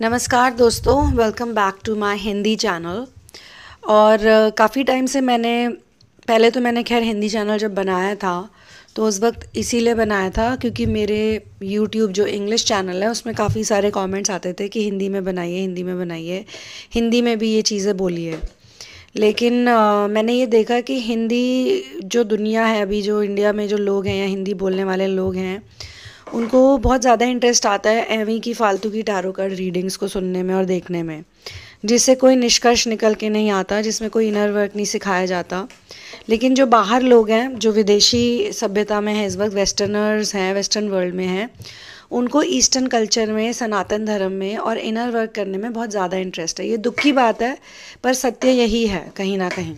नमस्कार दोस्तों welcome back to my Hindi channel और काफ़ी टाइम से मैंने पहले तो मैंने खैर हिंदी चैनल जब बनाया था तो उस वक्त इसीलिए बनाया था क्योंकि मेरे यूट्यूब जो इंग्लिश चैनल है उसमें काफ़ी सारे कमेंट्स आते थे कि हिंदी में बनाइए हिंदी में बनाइए हिंदी में भी ये चीज़ें बोलिए लेकिन आ, मैंने ये देखा कि हिंदी जो दुनिया है अभी जो इंडिया में जो लोग हैं या हिंदी बोलने वाले लोग हैं उनको बहुत ज़्यादा इंटरेस्ट आता है एवी की फालतू की टारो कार्ड रीडिंग्स को सुनने में और देखने में जिससे कोई निष्कर्ष निकल के नहीं आता जिसमें कोई इनर वर्क नहीं सिखाया जाता लेकिन जो बाहर लोग हैं जो विदेशी सभ्यता में है इस वक्त वेस्टर्नर्स हैं वेस्टर्न वर्ल्ड में हैं उनको ईस्टर्न कल्चर में सनातन धर्म में और इनर वर्क करने में बहुत ज़्यादा इंटरेस्ट है ये दुख की बात है पर सत्य यही है कहीं ना कहीं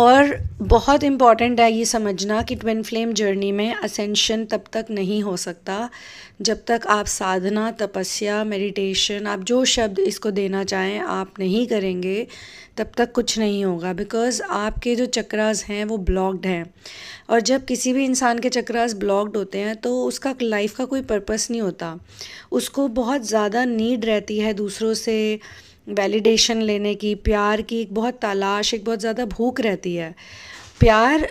और बहुत इम्पॉर्टेंट है ये समझना कि ट्विन फ्लेम जर्नी में असेंशन तब तक नहीं हो सकता जब तक आप साधना तपस्या मेडिटेशन आप जो शब्द इसको देना चाहें आप नहीं करेंगे तब तक कुछ नहीं होगा बिकॉज़ आपके जो चक्रास हैं वो ब्लॉक्ड हैं और जब किसी भी इंसान के चक्रास ब्लॉक्ड होते हैं तो उसका लाइफ का कोई पर्पस नहीं होता उसको बहुत ज़्यादा नीड रहती है दूसरों से वैलिडेशन लेने की प्यार की एक बहुत तलाश एक बहुत ज़्यादा भूख रहती है प्यार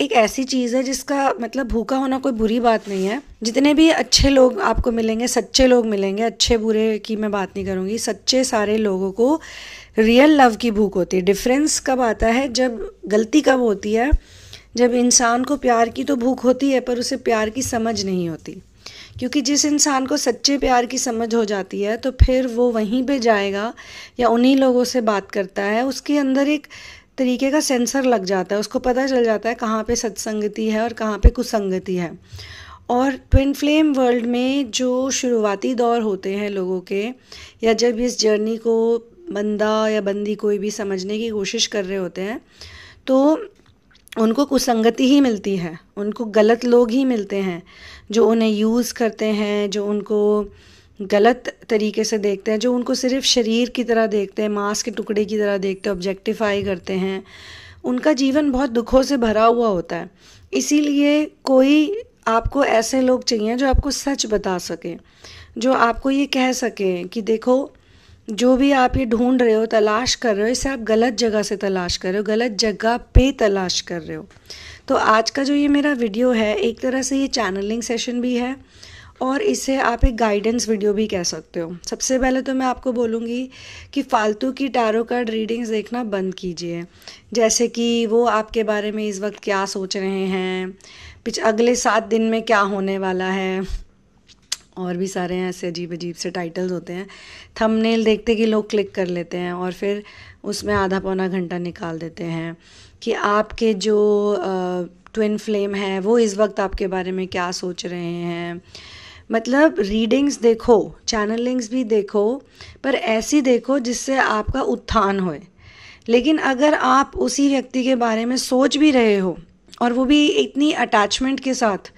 एक ऐसी चीज़ है जिसका मतलब भूखा होना कोई बुरी बात नहीं है जितने भी अच्छे लोग आपको मिलेंगे सच्चे लोग मिलेंगे अच्छे बुरे की मैं बात नहीं करूँगी सच्चे सारे लोगों को रियल लव की भूख होती है डिफरेंस कब आता है जब गलती कब होती है जब इंसान को प्यार की तो भूख होती है पर उसे प्यार की समझ नहीं होती क्योंकि जिस इंसान को सच्चे प्यार की समझ हो जाती है तो फिर वो वहीं पे जाएगा या उन्हीं लोगों से बात करता है उसके अंदर एक तरीके का सेंसर लग जाता है उसको पता चल जाता है कहाँ पे सत्संगति है और कहाँ पे कुसंगति है और ट्विन फ्लेम वर्ल्ड में जो शुरुआती दौर होते हैं लोगों के या जब इस जर्नी को बंदा या बंदी कोई भी समझने की कोशिश कर रहे होते हैं तो उनको कुसंगति ही मिलती है उनको गलत लोग ही मिलते हैं जो उन्हें यूज़ करते हैं जो उनको गलत तरीके से देखते हैं जो उनको सिर्फ शरीर की तरह देखते हैं मांस के टुकड़े की तरह देखते हैं ऑब्जेक्टिफाई करते हैं उनका जीवन बहुत दुखों से भरा हुआ होता है इसीलिए कोई आपको ऐसे लोग चाहिए जो आपको सच बता सकें जो आपको ये कह सकें कि देखो जो भी आप ये ढूंढ रहे हो तलाश कर रहे हो इसे आप गलत जगह से तलाश कर रहे हो गलत जगह पे तलाश कर रहे हो तो आज का जो ये मेरा वीडियो है एक तरह से ये चैनलिंग सेशन भी है और इसे आप एक गाइडेंस वीडियो भी कह सकते हो सबसे पहले तो मैं आपको बोलूँगी कि फ़ालतू की टैरो कार्ड रीडिंग्स देखना बंद कीजिए जैसे कि वो आपके बारे में इस वक्त क्या सोच रहे हैं पिछ अगले सात दिन में क्या होने वाला है और भी सारे हैं ऐसे अजीब अजीब से टाइटल्स होते हैं थंबनेल देखते कि लोग क्लिक कर लेते हैं और फिर उसमें आधा पौना घंटा निकाल देते हैं कि आपके जो ट्विन फ्लेम है वो इस वक्त आपके बारे में क्या सोच रहे हैं मतलब रीडिंग्स देखो चैनलिंग्स भी देखो पर ऐसी देखो जिससे आपका उत्थान होए लेकिन अगर आप उसी व्यक्ति के बारे में सोच भी रहे हो और वो भी इतनी अटैचमेंट के साथ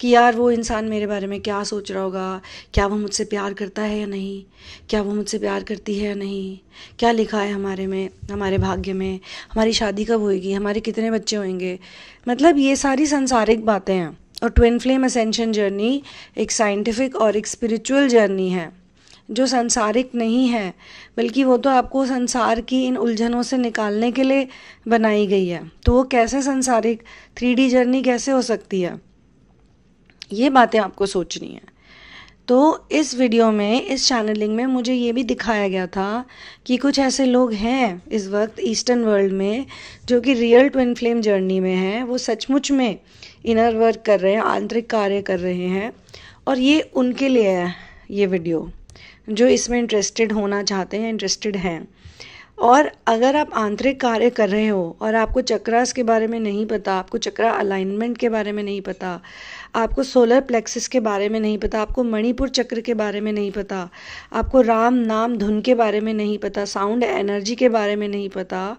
कि यार वो इंसान मेरे बारे में क्या सोच रहा होगा क्या वो मुझसे प्यार करता है या नहीं क्या वो मुझसे प्यार करती है या नहीं क्या लिखा है हमारे में हमारे भाग्य में हमारी शादी कब होएगी हमारे कितने बच्चे होंगे मतलब ये सारी संसारिक बातें हैं और ट्विन फ्लेम असेंशन जर्नी एक साइंटिफिक और एक स्पिरिचुअल जर्नी है जो सांसारिक नहीं है बल्कि वो तो आपको संसार की इन उलझनों से निकालने के लिए बनाई गई है तो वो कैसे संसारिक थ्री जर्नी कैसे हो सकती है ये बातें आपको सोचनी है तो इस वीडियो में इस चैनलिंग में मुझे ये भी दिखाया गया था कि कुछ ऐसे लोग हैं इस वक्त ईस्टर्न वर्ल्ड में जो कि रियल ट्विन फ्लेम जर्नी में हैं वो सचमुच में इनर वर्क कर रहे हैं आंतरिक कार्य कर रहे हैं और ये उनके लिए है ये वीडियो जो इसमें इंटरेस्टेड होना चाहते हैं इंटरेस्टेड हैं और अगर आप आंतरिक कार्य कर रहे हो और आपको चक्रास के बारे में नहीं पता आपको चक्रा अलाइनमेंट के बारे में नहीं पता आपको सोलर प्लेक्सिस के बारे में नहीं पता आपको मणिपुर चक्र के बारे में नहीं पता आपको राम नाम धुन के बारे में नहीं पता साउंड एनर्जी के बारे में नहीं पता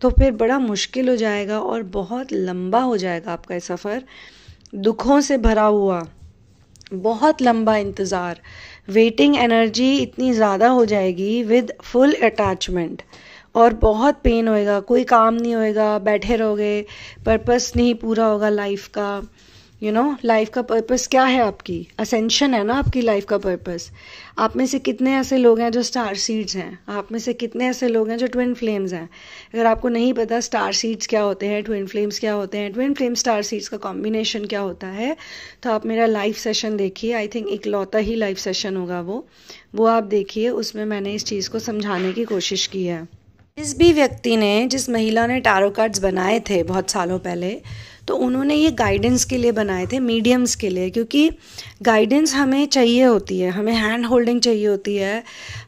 तो फिर बड़ा मुश्किल हो जाएगा और बहुत लंबा हो जाएगा आपका सफ़र दुखों से भरा हुआ बहुत लंबा इंतज़ार वेटिंग एनर्जी इतनी ज़्यादा हो जाएगी विद फुल अटैचमेंट और बहुत पेन होएगा कोई काम नहीं होएगा बैठे रहोगे पर्पस नहीं पूरा होगा लाइफ का यू नो लाइफ का पर्पस क्या है आपकी असेंशन है ना आपकी लाइफ का पर्पस आप में से कितने ऐसे लोग हैं जो स्टार सीड्स हैं आप में से कितने ऐसे लोग हैं जो ट्विन फ्लेम्स हैं अगर आपको नहीं पता स्टार सीड्स क्या होते हैं ट्विन फ्लेम्स क्या होते हैं ट्विन फ्लेम स्टार सीड्स का कॉम्बिनेशन क्या होता है तो आप मेरा लाइव सेशन देखिए आई थिंक एक लौता ही लाइव सेशन होगा वो वो आप देखिए उसमें मैंने इस चीज़ को समझाने की कोशिश की है जिस भी व्यक्ति ने जिस महिला ने टारो कार्ड्स बनाए थे बहुत सालों पहले तो उन्होंने ये गाइडेंस के लिए बनाए थे मीडियम्स के लिए क्योंकि गाइडेंस हमें चाहिए होती है हमें हैंड होल्डिंग चाहिए होती है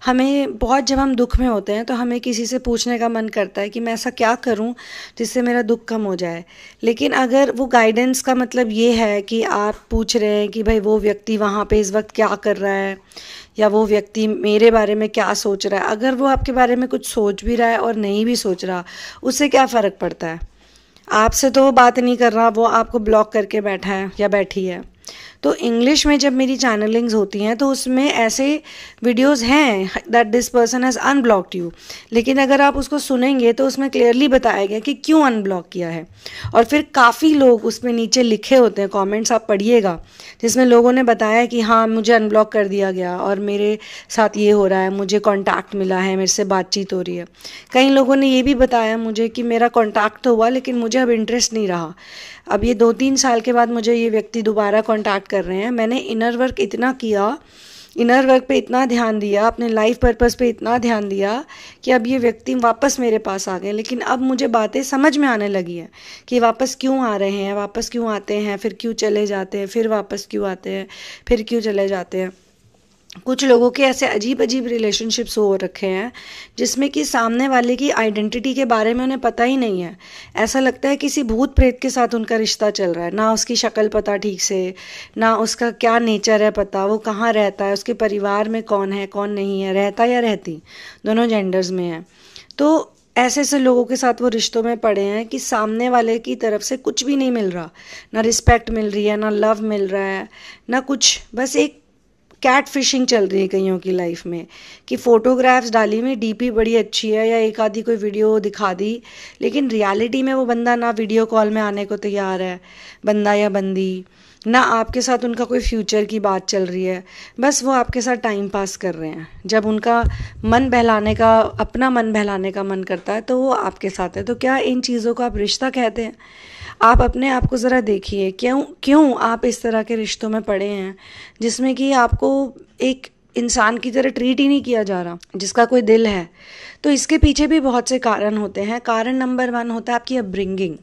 हमें बहुत जब हम दुख में होते हैं तो हमें किसी से पूछने का मन करता है कि मैं ऐसा क्या करूं जिससे मेरा दुख कम हो जाए लेकिन अगर वो गाइडेंस का मतलब ये है कि आप पूछ रहे हैं कि भाई वो व्यक्ति वहाँ पर इस वक्त क्या कर रहा है या वो व्यक्ति मेरे बारे में क्या सोच रहा है अगर वो आपके बारे में कुछ सोच भी रहा है और नहीं भी सोच रहा उससे क्या फ़र्क पड़ता है आपसे तो वो बात नहीं कर रहा वो आपको ब्लॉक करके बैठा है या बैठी है तो इंग्लिश में जब मेरी चैनलिंग्स होती हैं तो उसमें ऐसे वीडियोस हैं that this person has unblocked you लेकिन अगर आप उसको सुनेंगे तो उसमें क्लियरली बताया गया कि क्यों अनब्लॉक किया है और फिर काफ़ी लोग उसमें नीचे लिखे होते हैं कॉमेंट्स आप पढ़िएगा जिसमें लोगों ने बताया कि हाँ मुझे अनब्लॉक कर दिया गया और मेरे साथ ये हो रहा है मुझे कॉन्टैक्ट मिला है मेरे से बातचीत हो रही है कई लोगों ने ये भी बताया मुझे कि मेरा कॉन्टैक्ट तो हुआ लेकिन मुझे अब इंटरेस्ट नहीं रहा अब ये दो तीन साल के बाद मुझे ये व्यक्ति दोबारा कॉन्टैक्ट कर रहे हैं मैंने इनर वर्क इतना किया इनर वर्क पे इतना ध्यान दिया अपने लाइफ पर्पस पे इतना ध्यान दिया कि अब ये व्यक्ति वापस मेरे पास आ गए लेकिन अब मुझे बातें समझ में आने लगी हैं कि वापस क्यों आ रहे हैं वापस क्यों आते हैं फिर क्यों चले जाते हैं फिर वापस क्यों आते हैं फिर क्यों चले जाते हैं कुछ लोगों के ऐसे अजीब अजीब रिलेशनशिप्स हो रखे हैं जिसमें कि सामने वाले की आइडेंटिटी के बारे में उन्हें पता ही नहीं है ऐसा लगता है किसी भूत प्रेत के साथ उनका रिश्ता चल रहा है ना उसकी शक्ल पता ठीक से ना उसका क्या नेचर है पता वो कहाँ रहता है उसके परिवार में कौन है कौन नहीं है रहता या रहती दोनों जेंडर्स में है तो ऐसे ऐसे लोगों के साथ वो रिश्तों में पड़े हैं कि सामने वाले की तरफ से कुछ भी नहीं मिल रहा ना रिस्पेक्ट मिल रही है ना लव मिल रहा है ना कुछ बस एक कैट फिशिंग चल रही है कईयों की लाइफ में कि फ़ोटोग्राफ्स डाली में डीपी बड़ी अच्छी है या एक आधी कोई वीडियो दिखा दी लेकिन रियलिटी में वो बंदा ना वीडियो कॉल में आने को तैयार है बंदा या बंदी ना आपके साथ उनका कोई फ्यूचर की बात चल रही है बस वो आपके साथ टाइम पास कर रहे हैं जब उनका मन बहलाने का अपना मन बहलाने का मन करता है तो वो आपके साथ है तो क्या इन चीज़ों को आप रिश्ता कहते हैं आप अपने आप को ज़रा देखिए क्यों क्यों आप इस तरह के रिश्तों में पड़े हैं जिसमें कि आपको एक इंसान की तरह ट्रीट ही नहीं किया जा रहा जिसका कोई दिल है तो इसके पीछे भी बहुत से कारण होते हैं कारण नंबर वन होता है आपकी अपब्रिंगिंग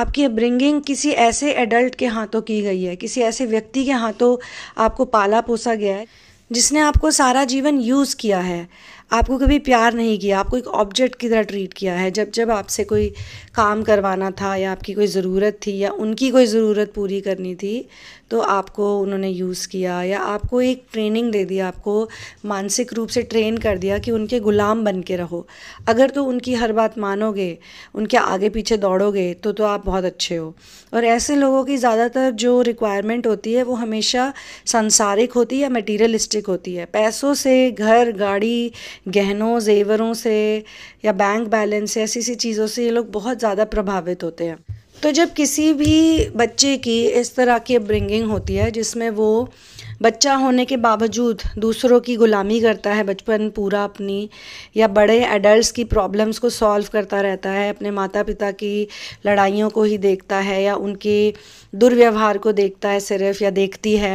आपकी अपब्रिंगिंग किसी ऐसे एडल्ट के हाथों की गई है किसी ऐसे व्यक्ति के हाथों आपको पाला पोसा गया है जिसने आपको सारा जीवन यूज़ किया है आपको कभी प्यार नहीं किया आपको एक ऑब्जेक्ट की तरह ट्रीट किया है जब जब आपसे कोई काम करवाना था या आपकी कोई ज़रूरत थी या उनकी कोई ज़रूरत पूरी करनी थी तो आपको उन्होंने यूज़ किया या आपको एक ट्रेनिंग दे दी आपको मानसिक रूप से ट्रेन कर दिया कि उनके ग़ुलाम बन के रहो अगर तो उनकी हर बात मानोगे उनके आगे पीछे दौड़ोगे तो तो आप बहुत अच्छे हो और ऐसे लोगों की ज़्यादातर जो रिक्वायरमेंट होती है वो हमेशा संसारिक होती है या मटीरियलिस्टिक होती है पैसों से घर गाड़ी गहनों जेवरों से या बैंक बैलेंस से ऐसी ऐसी चीज़ों से ये लोग बहुत ज़्यादा प्रभावित होते हैं तो जब किसी भी बच्चे की इस तरह की ब्रिंगिंग होती है जिसमें वो बच्चा होने के बावजूद दूसरों की ग़ुलामी करता है बचपन पूरा अपनी या बड़े एडल्ट्स की प्रॉब्लम्स को सॉल्व करता रहता है अपने माता पिता की लड़ाइयों को ही देखता है या उनके दुर्व्यवहार को देखता है सिर्फ या देखती है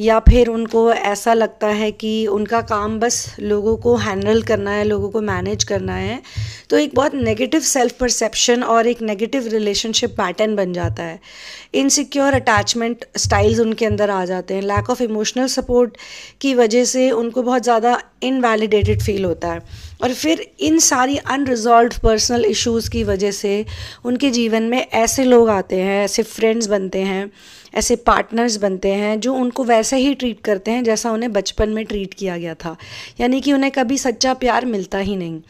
या फिर उनको ऐसा लगता है कि उनका काम बस लोगों को हैंडल करना है लोगों को मैनेज करना है तो एक बहुत नेगेटिव सेल्फ परसेप्शन और एक नेगेटिव रिलेशनशिप पैटर्न बन जाता है इनसिक्योर अटैचमेंट स्टाइल्स उनके अंदर आ जाते हैं लैक ऑफ इमोशनल सपोर्ट की वजह से उनको बहुत ज़्यादा इनवैलिडेटेड फील होता है और फिर इन सारी अनरिजॉल्व पर्सनल इश्यूज़ की वजह से उनके जीवन में ऐसे लोग आते हैं ऐसे फ्रेंड्स बनते हैं ऐसे पार्टनर्स बनते हैं जो उनको वैसे ही ट्रीट करते हैं जैसा उन्हें बचपन में ट्रीट किया गया था यानी कि उन्हें कभी सच्चा प्यार मिलता ही नहीं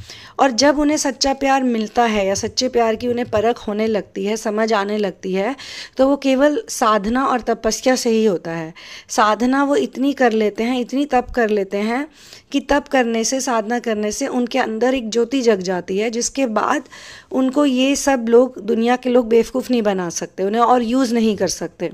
और जब उन्हें सच्चा प्यार मिलता है या सच्चे प्यार की उन्हें परख होने लगती है समझ आने लगती है तो वो केवल साधना और तपस्या से ही होता है साधना वो इतनी कर लेते हैं इतनी तप कर लेते हैं कि तप करने से साधना करने से उनके अंदर एक ज्योति जग जाती है जिसके बाद उनको ये सब लोग दुनिया के लोग बेवकूफ़ नहीं बना सकते उन्हें और यूज़ नहीं कर सकते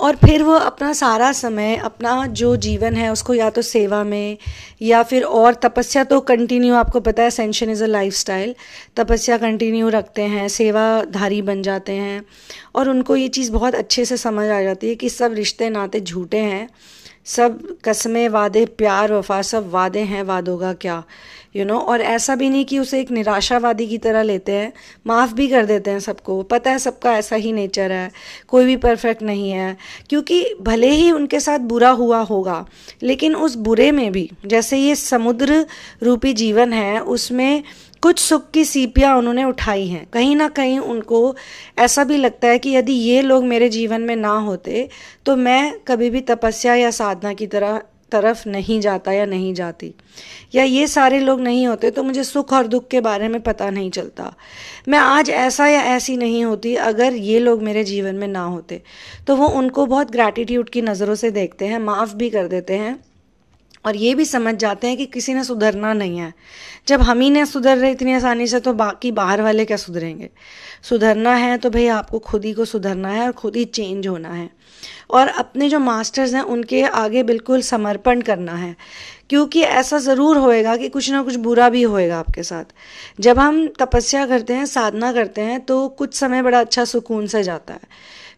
और फिर वो अपना सारा समय अपना जो जीवन है उसको या तो सेवा में या फिर और तपस्या तो कंटिन्यू आपको पता है सेंशन इज़ अ स्टाइल तपस्या कंटिन्यू रखते हैं सेवाधारी बन जाते हैं और उनको ये चीज़ बहुत अच्छे से समझ आ जाती है कि सब रिश्ते नाते झूठे हैं सब कस्में वादे प्यार वफा सब वादे हैं वादों का क्या यू you नो know? और ऐसा भी नहीं कि उसे एक निराशावादी की तरह लेते हैं माफ़ भी कर देते हैं सबको पता है सबका ऐसा ही नेचर है कोई भी परफेक्ट नहीं है क्योंकि भले ही उनके साथ बुरा हुआ होगा लेकिन उस बुरे में भी जैसे ये समुद्र रूपी जीवन है उसमें कुछ सुख की सीपियाँ उन्होंने उठाई हैं कहीं ना कहीं उनको ऐसा भी लगता है कि यदि ये लोग मेरे जीवन में ना होते तो मैं कभी भी तपस्या या साधना की तरह तरफ नहीं जाता या नहीं जाती या ये सारे लोग नहीं होते तो मुझे सुख और दुख के बारे में पता नहीं चलता मैं आज ऐसा या ऐसी नहीं होती अगर ये लोग मेरे जीवन में ना होते तो वो उनको बहुत ग्रैटिट्यूड की नज़रों से देखते हैं माफ़ भी कर देते हैं और ये भी समझ जाते हैं कि किसी ने सुधरना नहीं है जब हम ही ने सुधर रहे इतनी आसानी से तो बाकी बाहर वाले क्या सुधरेंगे सुधरना है तो भाई आपको खुद ही को सुधरना है और खुद ही चेंज होना है और अपने जो मास्टर्स हैं उनके आगे बिल्कुल समर्पण करना है क्योंकि ऐसा ज़रूर होएगा कि कुछ ना कुछ बुरा भी होएगा आपके साथ जब हम तपस्या करते हैं साधना करते हैं तो कुछ समय बड़ा अच्छा सुकून से जाता है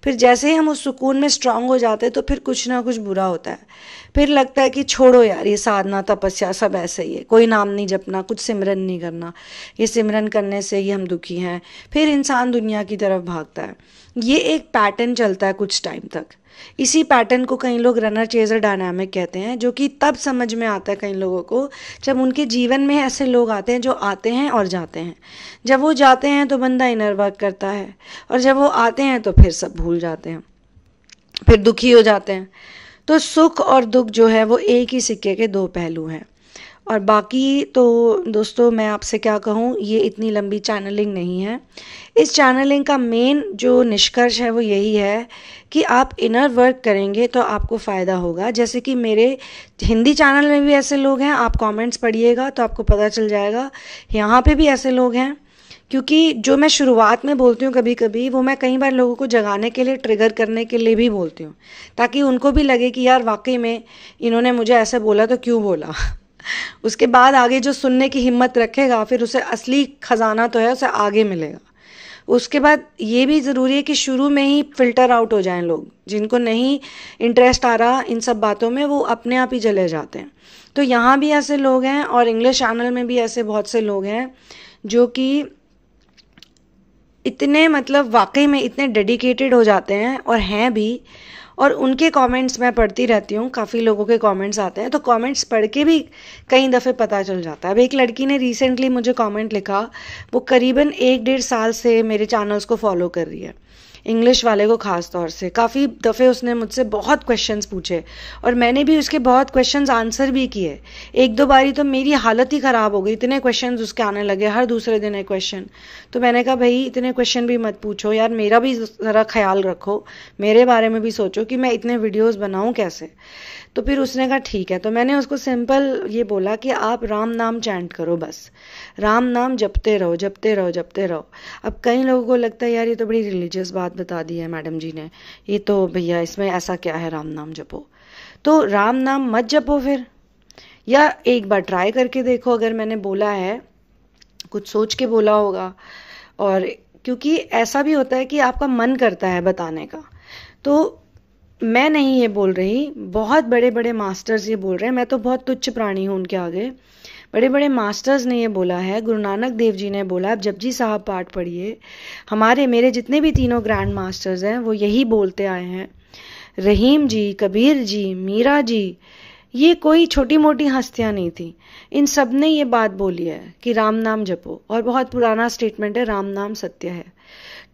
फिर जैसे ही हम उस सुकून में स्ट्रांग हो जाते हैं तो फिर कुछ ना कुछ बुरा होता है फिर लगता है कि छोड़ो यार ये साधना तपस्या सब ऐसे ही है कोई नाम नहीं जपना कुछ सिमरन नहीं करना ये सिमरन करने से ही हम दुखी हैं फिर इंसान दुनिया की तरफ भागता है ये एक पैटर्न चलता है कुछ टाइम तक इसी पैटर्न को कई लोग रनर चेजर डायनामिक कहते हैं जो कि तब समझ में आता है कई लोगों को जब उनके जीवन में ऐसे लोग आते हैं जो आते हैं और जाते हैं जब वो जाते हैं तो बंदा इनर वर्क करता है और जब वो आते हैं तो फिर सब भूल जाते हैं फिर दुखी हो जाते हैं तो सुख और दुख जो है वो एक ही सिक्के के दो पहलू हैं और बाकी तो दोस्तों मैं आपसे क्या कहूँ ये इतनी लंबी चैनलिंग नहीं है इस चैनलिंग का मेन जो निष्कर्ष है वो यही है कि आप इनर वर्क करेंगे तो आपको फ़ायदा होगा जैसे कि मेरे हिंदी चैनल में भी ऐसे लोग हैं आप कमेंट्स पढ़िएगा तो आपको पता चल जाएगा यहाँ पे भी ऐसे लोग हैं क्योंकि जो मैं शुरुआत में बोलती हूँ कभी कभी वो मैं कई बार लोगों को जगाने के लिए ट्रिगर करने के लिए भी बोलती हूँ ताकि उनको भी लगे कि यार वाकई में इन्होंने मुझे ऐसा बोला तो क्यों बोला उसके बाद आगे जो सुनने की हिम्मत रखेगा फिर उसे असली खजाना तो है उसे आगे मिलेगा उसके बाद ये भी ज़रूरी है कि शुरू में ही फ़िल्टर आउट हो जाएं लोग जिनको नहीं इंटरेस्ट आ रहा इन सब बातों में वो अपने आप ही चले जाते हैं तो यहाँ भी ऐसे लोग हैं और इंग्लिश चैनल में भी ऐसे बहुत से लोग हैं जो कि इतने मतलब वाकई में इतने डेडिकेटेड हो जाते हैं और हैं भी और उनके कमेंट्स मैं पढ़ती रहती हूँ काफ़ी लोगों के कमेंट्स आते हैं तो कमेंट्स पढ़ के भी कई दफ़े पता चल जाता है अब एक लड़की ने रिसेंटली मुझे कमेंट लिखा वो करीबन एक डेढ़ साल से मेरे चैनल्स को फॉलो कर रही है इंग्लिश वाले को ख़ास तौर से काफ़ी दफ़े उसने मुझसे बहुत क्वेश्चंस पूछे और मैंने भी उसके बहुत क्वेश्चंस आंसर भी किए एक दो बारी तो मेरी हालत ही ख़राब हो गई इतने क्वेश्चंस उसके आने लगे हर दूसरे दिन एक क्वेश्चन तो मैंने कहा भाई इतने क्वेश्चन भी मत पूछो यार मेरा भी ज़रा ख्याल रखो मेरे बारे में भी सोचो कि मैं इतने वीडियोज़ बनाऊँ कैसे तो फिर उसने कहा ठीक है तो मैंने उसको सिंपल ये बोला कि आप राम नाम चैंट करो बस राम नाम जपते रहो जपते रहो जपते रहो अब कई लोगों को लगता है यार ये तो बड़ी रिलीजियस बात बता दी है मैडम जी ने ये तो भैया इसमें ऐसा क्या है राम नाम जपो तो राम नाम मत जपो फिर या एक बार ट्राई करके देखो अगर मैंने बोला है कुछ सोच के बोला होगा और क्योंकि ऐसा भी होता है कि आपका मन करता है बताने का तो मैं नहीं ये बोल रही बहुत बड़े बड़े मास्टर्स ये बोल रहे हैं मैं तो बहुत तुच्छ प्राणी हूँ उनके आगे बड़े बड़े मास्टर्स ने ये बोला है गुरु नानक देव जी ने बोला आप जपजी साहब पाठ पढ़िए हमारे मेरे जितने भी तीनों ग्रैंड मास्टर्स हैं वो यही बोलते आए हैं रहीम जी कबीर जी मीरा जी ये कोई छोटी मोटी हस्तियाँ नहीं थी इन सब ने ये बात बोली है कि राम नाम जपो और बहुत पुराना स्टेटमेंट है राम नाम सत्य है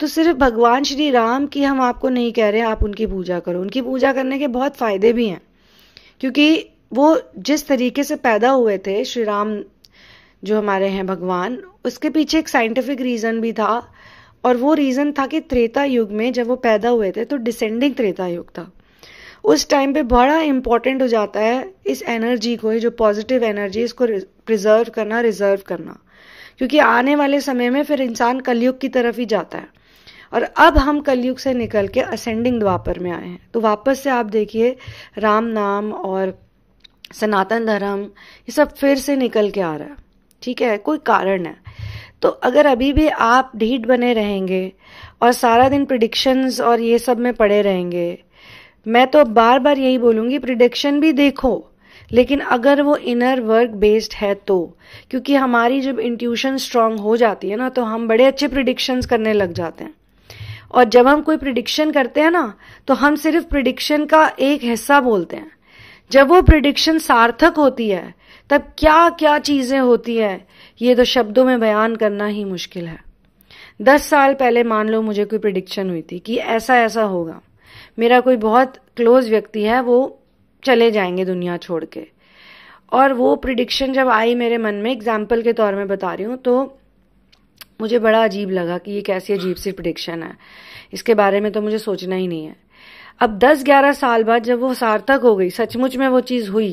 तो सिर्फ भगवान श्री राम की हम आपको नहीं कह रहे आप उनकी पूजा करो उनकी पूजा करने के बहुत फायदे भी हैं क्योंकि वो जिस तरीके से पैदा हुए थे श्री राम जो हमारे हैं भगवान उसके पीछे एक साइंटिफिक रीज़न भी था और वो रीज़न था कि त्रेता युग में जब वो पैदा हुए थे तो डिसेंडिंग त्रेता युग था उस टाइम पे बड़ा इम्पॉर्टेंट हो जाता है इस एनर्जी को जो पॉजिटिव एनर्जी इसको प्रिजर्व करना रिजर्व करना क्योंकि आने वाले समय में फिर इंसान कलयुग की तरफ ही जाता है और अब हम कलयुग से निकल के असेंडिंग द्वापर में आए हैं तो वापस से आप देखिए राम नाम और सनातन धर्म ये सब फिर से निकल के आ रहा है ठीक है कोई कारण है तो अगर अभी भी आप ढीठ बने रहेंगे और सारा दिन प्रिडिक्शंस और ये सब में पड़े रहेंगे मैं तो बार बार यही बोलूँगी प्रिडिक्शन भी देखो लेकिन अगर वो इनर वर्क बेस्ड है तो क्योंकि हमारी जब इंट्यूशन स्ट्रांग हो जाती है ना तो हम बड़े अच्छे प्रिडिक्शंस करने लग जाते हैं और जब हम कोई प्रिडिक्शन करते हैं ना तो हम सिर्फ प्रिडिक्शन का एक हिस्सा बोलते हैं जब वो प्रिडिक्शन सार्थक होती है तब क्या क्या चीज़ें होती है ये तो शब्दों में बयान करना ही मुश्किल है दस साल पहले मान लो मुझे कोई प्रिडिक्शन हुई थी कि ऐसा ऐसा होगा मेरा कोई बहुत क्लोज व्यक्ति है वो चले जाएंगे दुनिया छोड़ के और वो प्रिडिक्शन जब आई मेरे मन में एग्जाम्पल के तौर में बता रही हूँ तो मुझे बड़ा अजीब लगा कि ये कैसी अजीब सी प्रिडिक्शन है इसके बारे में तो मुझे सोचना ही नहीं है अब 10-11 साल बाद जब वो सार्थक हो गई सचमुच में वो चीज़ हुई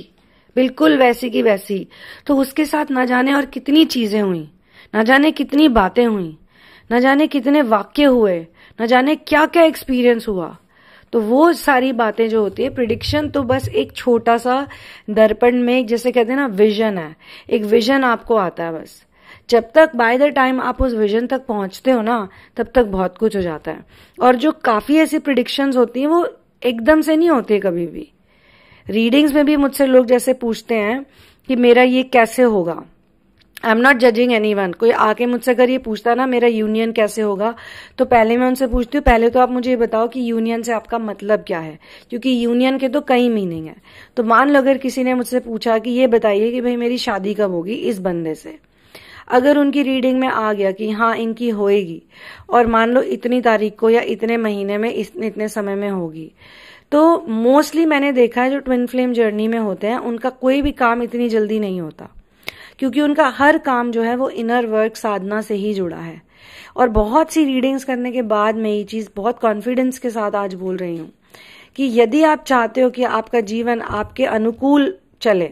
बिल्कुल वैसी की वैसी तो उसके साथ ना जाने और कितनी चीज़ें हुई ना जाने कितनी बातें हुई ना जाने कितने वाक्य हुए ना जाने क्या क्या एक्सपीरियंस हुआ तो वो सारी बातें जो होती है प्रिडिक्शन तो बस एक छोटा सा दर्पण में जैसे कहते हैं ना विजन है एक विजन आपको आता है बस जब तक बाय द टाइम आप उस विजन तक पहुंचते हो ना तब तक बहुत कुछ हो जाता है और जो काफ़ी ऐसी प्रिडिक्शंस होती हैं वो एकदम से नहीं होती कभी भी रीडिंग्स में भी मुझसे लोग जैसे पूछते हैं कि मेरा ये कैसे होगा I am not judging anyone कोई आके मुझसे अगर ये पूछता ना मेरा यूनियन कैसे होगा तो पहले मैं उनसे पूछती हूँ पहले तो आप मुझे ये बताओ कि यूनियन से आपका मतलब क्या है क्योंकि यूनियन के तो कई मीनिंग है तो मान लो अगर किसी ने मुझसे पूछा कि ये बताइए कि भाई मेरी शादी कब होगी इस बंदे से अगर उनकी रीडिंग में आ गया कि हाँ इनकी होएगी और मान लो इतनी तारीख को या इतने महीने में इतने इतने समय में होगी तो मोस्टली मैंने देखा है जो ट्विन फ्लेम जर्नी में होते हैं उनका कोई भी काम इतनी जल्दी नहीं होता क्योंकि उनका हर काम जो है वो इनर वर्क साधना से ही जुड़ा है और बहुत सी रीडिंग्स करने के बाद मैं ये चीज़ बहुत कॉन्फिडेंस के साथ आज बोल रही हूँ कि यदि आप चाहते हो कि आपका जीवन आपके अनुकूल चले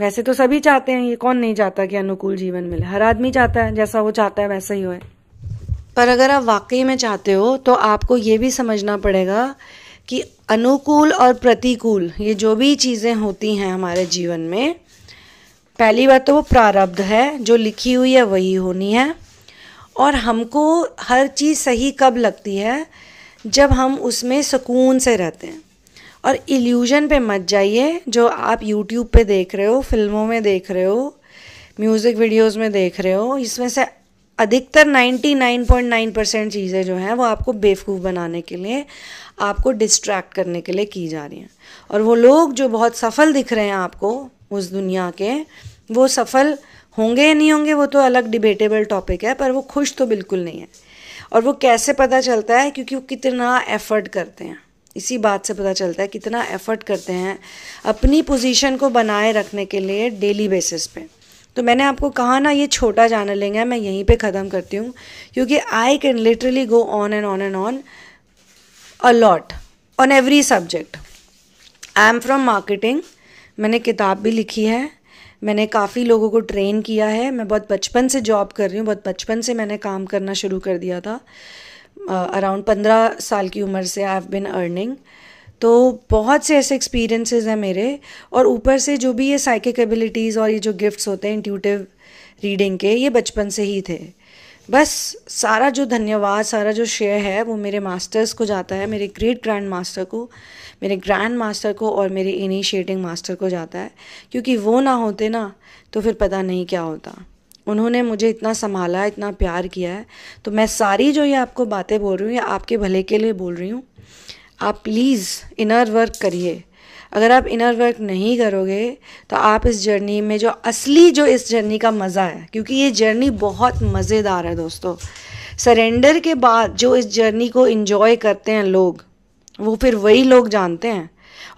वैसे तो सभी चाहते हैं ये कौन नहीं चाहता कि अनुकूल जीवन मिले हर आदमी चाहता है जैसा वो चाहता है वैसा ही हो पर अगर आप वाकई में चाहते हो तो आपको ये भी समझना पड़ेगा कि अनुकूल और प्रतिकूल ये जो भी चीज़ें होती हैं हमारे जीवन में पहली बात तो वो प्रारब्ध है जो लिखी हुई है वही होनी है और हमको हर चीज़ सही कब लगती है जब हम उसमें सुकून से रहते हैं और इल्यूजन पे मत जाइए जो आप यूट्यूब पे देख रहे हो फिल्मों में देख रहे हो म्यूज़िक वीडियोस में देख रहे हो इसमें से अधिकतर 99.9 परसेंट चीज़ें जो हैं वो आपको बेवकूफ़ बनाने के लिए आपको डिस्ट्रैक्ट करने के लिए की जा रही हैं और वो लोग जो बहुत सफल दिख रहे हैं आपको उस दुनिया के वो सफल होंगे या नहीं होंगे वो तो अलग डिबेटेबल टॉपिक है पर वो खुश तो बिल्कुल नहीं है और वो कैसे पता चलता है क्योंकि वो कितना एफर्ट करते हैं इसी बात से पता चलता है कितना एफ़र्ट करते हैं अपनी पोजीशन को बनाए रखने के लिए डेली बेसिस पे तो मैंने आपको कहा ना ये छोटा जाना लेंगे मैं यहीं पे ख़त्म करती हूँ क्योंकि I can literally go on and on and on a lot on every subject I am from marketing मैंने किताब भी लिखी है मैंने काफ़ी लोगों को ट्रेन किया है मैं बहुत बचपन से जॉब कर रही हूँ बहुत बचपन से मैंने काम करना शुरू कर दिया था अराउंड uh, पंद्रह साल की उम्र से आई हैव बिन अर्निंग तो बहुत से ऐसे एक्सपीरियंसेस हैं मेरे और ऊपर से जो भी ये साइकिक एबिलिटीज़ और ये जो गिफ्ट्स होते हैं इंट्यूटिव रीडिंग के ये बचपन से ही थे बस सारा जो धन्यवाद सारा जो शेयर है वो मेरे मास्टर्स को जाता है मेरे ग्रेट ग्रैंड मास्टर को मेरे ग्रैंड मास्टर को और मेरे इनिशिएटिंग मास्टर को जाता है क्योंकि वो ना होते ना तो फिर पता नहीं क्या होता उन्होंने मुझे इतना संभाला इतना प्यार किया है तो मैं सारी जो ये आपको बातें बोल रही हूँ ये आपके भले के लिए बोल रही हूँ आप प्लीज़ इनर वर्क करिए अगर आप इनर वर्क नहीं करोगे तो आप इस जर्नी में जो असली जो इस जर्नी का मज़ा है क्योंकि ये जर्नी बहुत मज़ेदार है दोस्तों सरेंडर के बाद जो इस जर्नी को इन्जॉय करते हैं लोग वो फिर वही लोग जानते हैं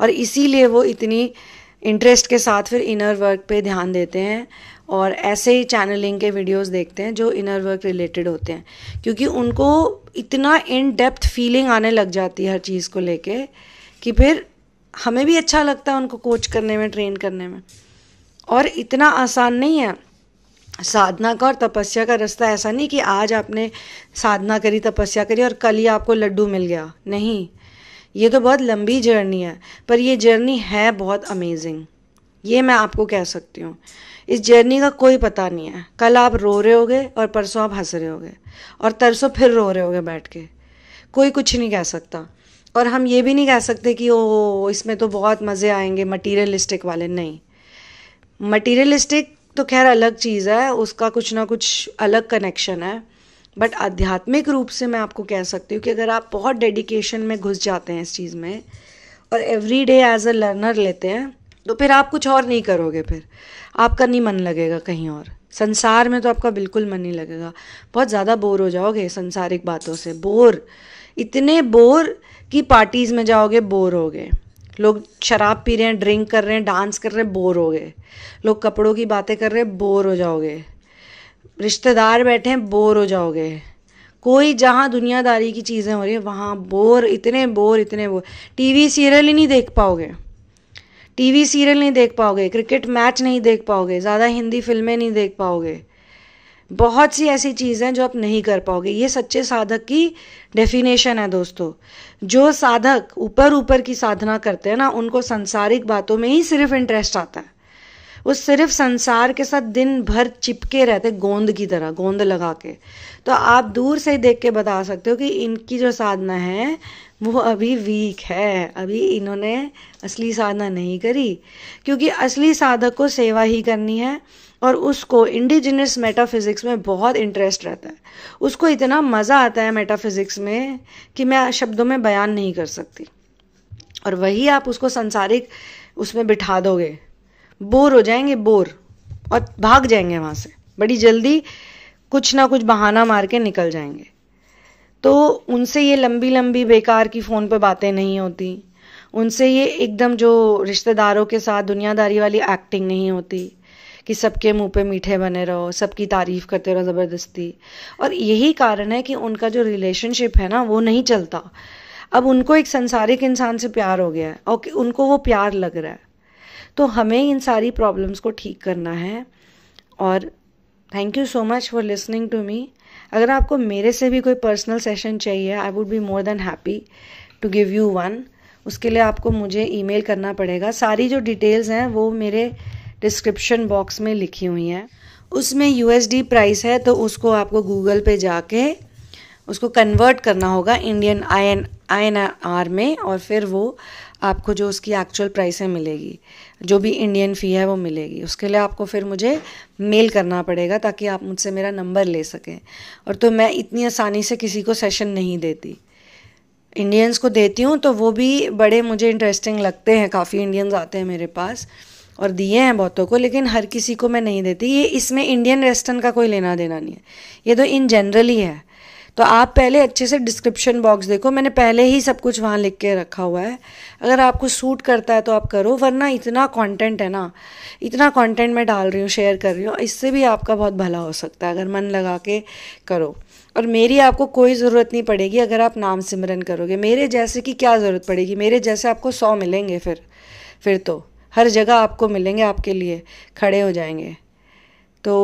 और इसीलिए वो इतनी इंटरेस्ट के साथ फिर इनर वर्क पे ध्यान देते हैं और ऐसे ही चैनलिंग के वीडियोस देखते हैं जो इनर वर्क रिलेटेड होते हैं क्योंकि उनको इतना इन डेप्थ फीलिंग आने लग जाती है हर चीज़ को लेके कि फिर हमें भी अच्छा लगता है उनको कोच करने में ट्रेन करने में और इतना आसान नहीं है साधना का और तपस्या का रास्ता ऐसा नहीं कि आज आपने साधना करी तपस्या करी और कल ही आपको लड्डू मिल गया नहीं ये तो बहुत लंबी जर्नी है पर ये जर्नी है बहुत अमेजिंग ये मैं आपको कह सकती हूँ इस जर्नी का कोई पता नहीं है कल आप रो रहे होगे और परसों आप हंस रहे होगे और तरसों फिर रो रहे होगे बैठ के कोई कुछ नहीं कह सकता और हम ये भी नहीं कह सकते कि ओ इसमें तो बहुत मज़े आएंगे मटीरियलिस्टिक वाले नहीं मटीरियलिस्टिक तो खैर अलग चीज़ है उसका कुछ ना कुछ अलग कनेक्शन है बट आध्यात्मिक रूप से मैं आपको कह सकती हूँ कि अगर आप बहुत डेडिकेशन में घुस जाते हैं इस चीज़ में और every day as a learner लेते हैं तो फिर आप कुछ और नहीं करोगे फिर आपका नहीं मन लगेगा कहीं और संसार में तो आपका बिल्कुल मन नहीं लगेगा बहुत ज़्यादा बोर हो जाओगे संसारिक बातों से बोर इतने बोर कि पार्टीज़ में जाओगे बोर हो गए लोग शराब पी रहे हैं ड्रिंक कर रहे हैं डांस कर रहे हैं बोर हो गए लोग कपड़ों की बातें कर रहे हैं बोर हो जाओगे रिश्तेदार बैठे हैं बोर हो जाओगे कोई जहाँ दुनियादारी की चीज़ें हो रही है वहाँ बोर इतने बोर इतने बोर टीवी सीरियल ही नहीं देख पाओगे टीवी सीरियल नहीं देख पाओगे क्रिकेट मैच नहीं देख पाओगे ज़्यादा हिंदी फिल्में नहीं देख पाओगे बहुत सी ऐसी चीज़ें जो आप नहीं कर पाओगे ये सच्चे साधक की डेफिनेशन है दोस्तों जो साधक ऊपर ऊपर की साधना करते हैं ना उनको संसारिक बातों में ही सिर्फ इंटरेस्ट आता है वो सिर्फ संसार के साथ दिन भर चिपके रहते गोंद की तरह गोंद लगा के तो आप दूर से ही देख के बता सकते हो कि इनकी जो साधना है वो अभी वीक है अभी इन्होंने असली साधना नहीं करी क्योंकि असली साधक को सेवा ही करनी है और उसको इंडिजिनस मेटाफिज़िक्स में बहुत इंटरेस्ट रहता है उसको इतना मज़ा आता है मेटाफिज़िक्स में कि मैं शब्दों में बयान नहीं कर सकती और वही आप उसको संसारिक उसमें बिठा दोगे बोर हो जाएंगे बोर और भाग जाएंगे वहाँ से बड़ी जल्दी कुछ ना कुछ बहाना मार के निकल जाएंगे तो उनसे ये लंबी लंबी बेकार की फ़ोन पे बातें नहीं होती उनसे ये एकदम जो रिश्तेदारों के साथ दुनियादारी वाली एक्टिंग नहीं होती कि सबके मुंह पे मीठे बने रहो सबकी तारीफ़ करते रहो ज़बरदस्ती और यही कारण है कि उनका जो रिलेशनशिप है ना वो नहीं चलता अब उनको एक संसारिक इंसान से प्यार हो गया है और उनको वो प्यार लग रहा है तो हमें इन सारी प्रॉब्लम्स को ठीक करना है और thank you so much for listening to me अगर आपको मेरे से भी कोई पर्सनल सेशन चाहिए I would be more than happy to give you one उसके लिए आपको मुझे ईमेल करना पड़ेगा सारी जो डिटेल्स हैं वो मेरे डिस्क्रिप्शन बॉक्स में लिखी हुई हैं उसमें यू प्राइस है तो उसको आपको गूगल पे जाके उसको कन्वर्ट करना होगा Indian I N I N R में और फिर वो आपको जो उसकी एक्चुअल प्राइस है मिलेगी जो भी इंडियन फ़ी है वो मिलेगी उसके लिए आपको फिर मुझे मेल करना पड़ेगा ताकि आप मुझसे मेरा नंबर ले सकें और तो मैं इतनी आसानी से किसी को सेशन नहीं देती इंडियंस को देती हूँ तो वो भी बड़े मुझे इंटरेस्टिंग लगते हैं काफ़ी इंडियंस आते हैं मेरे पास और दिए हैं बहुतों को लेकिन हर किसी को मैं नहीं देती ये इसमें इंडियन वेस्टर्न का कोई लेना देना नहीं है ये तो इन जनरल ही है तो आप पहले अच्छे से डिस्क्रिप्शन बॉक्स देखो मैंने पहले ही सब कुछ वहाँ लिख के रखा हुआ है अगर आपको सूट करता है तो आप करो वरना इतना कंटेंट है ना इतना कंटेंट मैं डाल रही हूँ शेयर कर रही हूँ इससे भी आपका बहुत भला हो सकता है अगर मन लगा के करो और मेरी आपको कोई ज़रूरत नहीं पड़ेगी अगर आप नाम सिमरन करोगे मेरे जैसे की क्या ज़रूरत पड़ेगी मेरे जैसे आपको सौ मिलेंगे फिर फिर तो हर जगह आपको मिलेंगे आपके लिए खड़े हो जाएंगे तो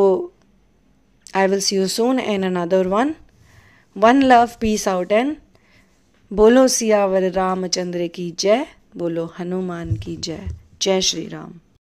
I will see you soon in another one one love peace out and बोलो सियावर रामचंद्र की जय बोलो हनुमान की जय जय श्री राम